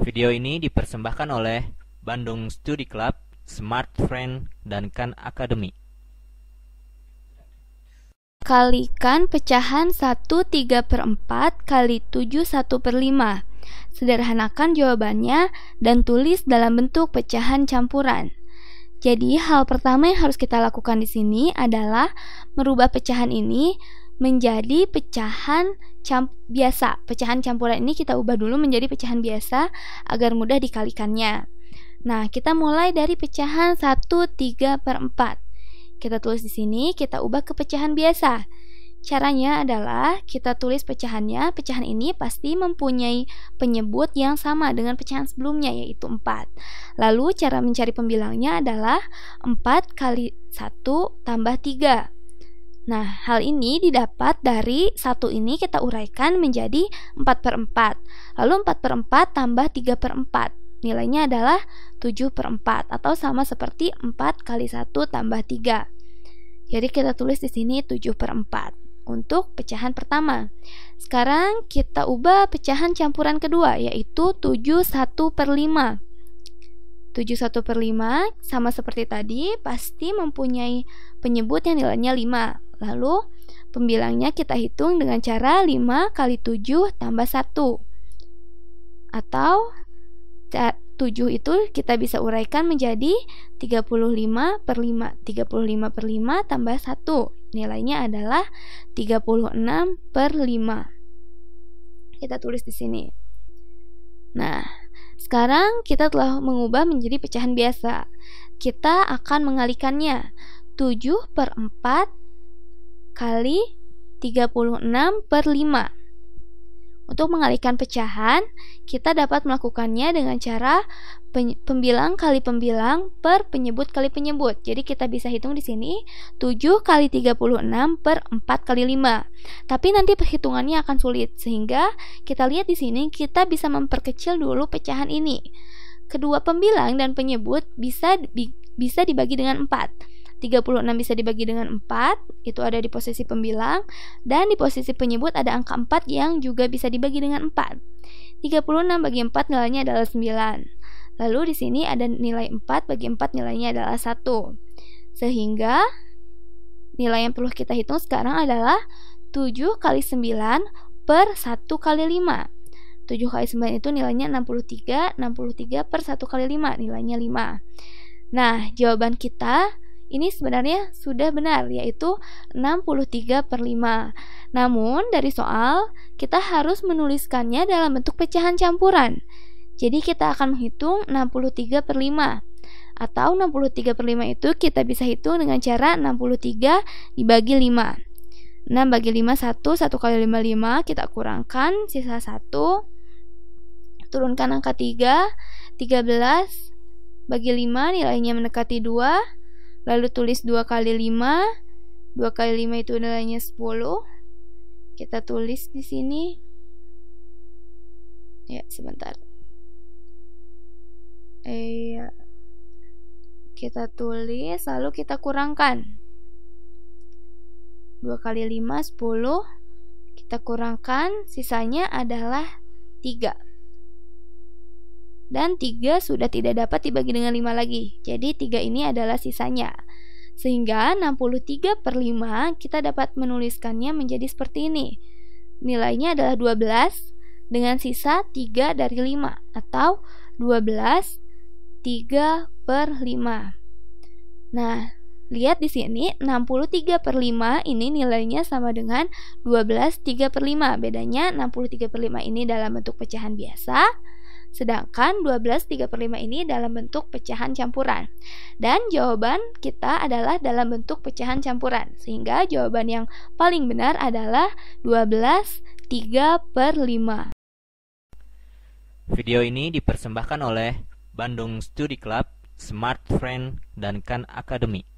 Video ini dipersembahkan oleh Bandung Study Club, Smart Friend, dan Khan Academy. Kalikan pecahan 1 3 per 4 kali 7 1 per 5. Sederhanakan jawabannya dan tulis dalam bentuk pecahan campuran. Jadi, hal pertama yang harus kita lakukan di sini adalah merubah pecahan ini menjadi pecahan camp biasa. Pecahan campuran ini kita ubah dulu menjadi pecahan biasa agar mudah dikalikannya. Nah, kita mulai dari pecahan 1 3 per 4. Kita tulis di sini, kita ubah ke pecahan biasa. Caranya adalah kita tulis pecahannya. Pecahan ini pasti mempunyai penyebut yang sama dengan pecahan sebelumnya yaitu 4. Lalu cara mencari pembilangnya adalah 4 kali 1 tambah 3. Nah, hal ini didapat dari satu ini kita uraikan menjadi 4 per 4. Lalu 4 per 4 tambah 3 per 4. Nilainya adalah 7 per 4 atau sama seperti 4 kali 1 tambah 3. Jadi kita tulis di sini 7 per 4 untuk pecahan pertama. Sekarang kita ubah pecahan campuran kedua yaitu 7 1 per 5. 7 1 per 5 sama seperti tadi pasti mempunyai penyebut yang nilainya 5 Lalu pembilangnya kita hitung dengan cara 5 kali 7 tambah 1 atau 7 itu kita bisa uraikan menjadi 35 per 5 35 per 5 tambah 1 nilainya adalah 36 per 5 kita tulis di sini nah sekarang kita telah mengubah menjadi pecahan biasa kita akan mengalikannya 7 per 4 kali 36 per 5. Untuk mengalihkan pecahan, kita dapat melakukannya dengan cara pembilang kali pembilang per penyebut kali penyebut. Jadi kita bisa hitung di sini 7 kali 36 per 4 kali 5. Tapi nanti perhitungannya akan sulit, sehingga kita lihat di sini kita bisa memperkecil dulu pecahan ini. Kedua pembilang dan penyebut bisa bisa dibagi dengan 4. 36 bisa dibagi dengan 4, itu ada di posisi pembilang dan di posisi penyebut ada angka 4 yang juga bisa dibagi dengan 4. 36 bagi 4 nilainya adalah 9. Lalu di sini ada nilai 4 bagi 4 nilainya adalah 1. Sehingga nilai yang perlu kita hitung sekarang adalah 7 kali 9 per 1 kali 5. 7 kali 9 itu nilainya 63 63 per 1 kali 5 nilainya 5 Nah jawaban kita ini sebenarnya sudah benar yaitu 63 per 5 namun dari soal kita harus menuliskannya dalam bentuk pecahan campuran jadi kita akan menghitung 63 per 5 atau 63 per 5 itu kita bisa hitung dengan cara 63 dibagi 5 6 bagi 5 1 1 kali 5 5 kita kurangkan sisa 1 turunkan angka 3 13 bagi 5 nilainya mendekati 2 lalu tulis 2 kali 5 2 kali 5 itu nilainya 10 kita tulis di sini ya sebentar Iya e kita tulis lalu kita kurangkan 2 kali 5 10 kita kurangkan sisanya adalah 3 dan tiga sudah tidak dapat dibagi dengan lima lagi. Jadi tiga ini adalah sisanya. Sehingga 63 per 5 kita dapat menuliskannya menjadi seperti ini. Nilainya adalah 12 dengan sisa 3 dari 5 atau 12 3 per 5. Nah, lihat di sini 63 per 5 ini nilainya sama dengan 12 3 per 5. Bedanya 63 per 5 ini dalam bentuk pecahan biasa Sedangkan 12 3 per 5 ini dalam bentuk pecahan campuran. Dan jawaban kita adalah dalam bentuk pecahan campuran. Sehingga jawaban yang paling benar adalah 12 3 per 5. Video ini dipersembahkan oleh Bandung Study Club, Smart Friend, dan Khan Academy.